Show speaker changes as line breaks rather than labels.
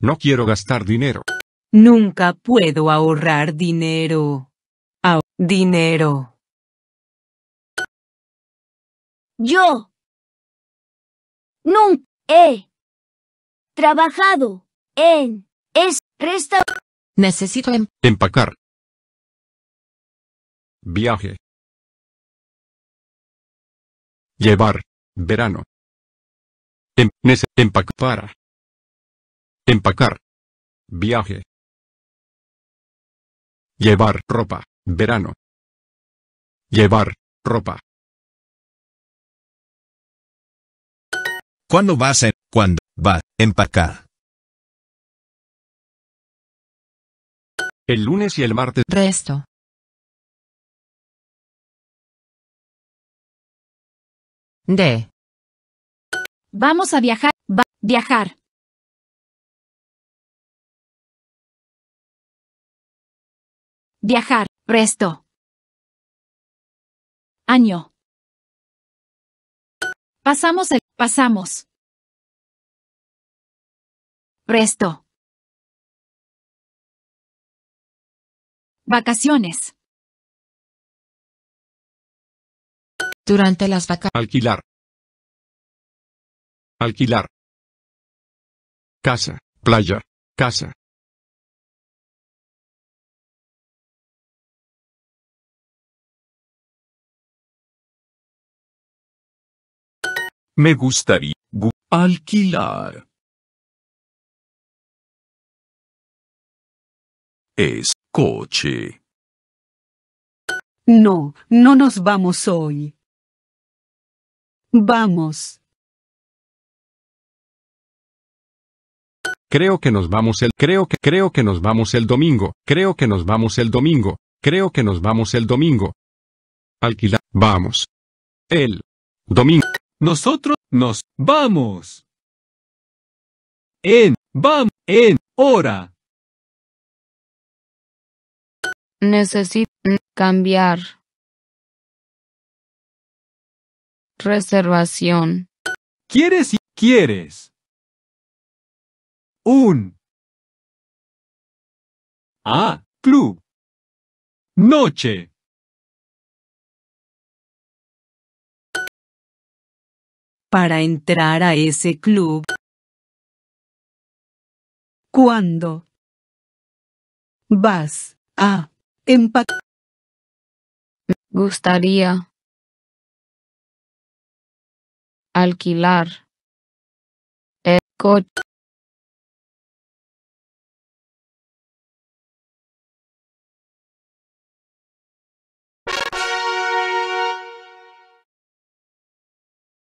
No quiero gastar dinero. Nunca puedo ahorrar dinero. Ah, dinero. Yo. Nunca he trabajado en es resta. Necesito em- empacar. Viaje. Llevar. Verano. Em- Necesito empacar. Empacar. Viaje. Llevar ropa, verano. Llevar ropa. ¿Cuándo vas a, cuándo va, empacar? El lunes y el martes. Resto. De. Vamos a viajar, va, viajar. Viajar, resto. Año. Pasamos el, pasamos. Resto. Vacaciones. Durante las vacaciones. Alquilar. Alquilar. Casa, playa, casa. Me gustaría alquilar. Es coche. No, no nos vamos hoy. Vamos. Creo que nos vamos el creo que creo que nos vamos el domingo. Creo que nos vamos el domingo. Creo que nos vamos el domingo. Alquilar. Vamos. El domingo. Nosotros nos vamos. En, vam, en, hora. Necesitan cambiar. Reservación. ¿Quieres y quieres? Un. A. Club. Noche. para entrar a ese club? ¿Cuándo vas a empacar? Gustaría alquilar el coche.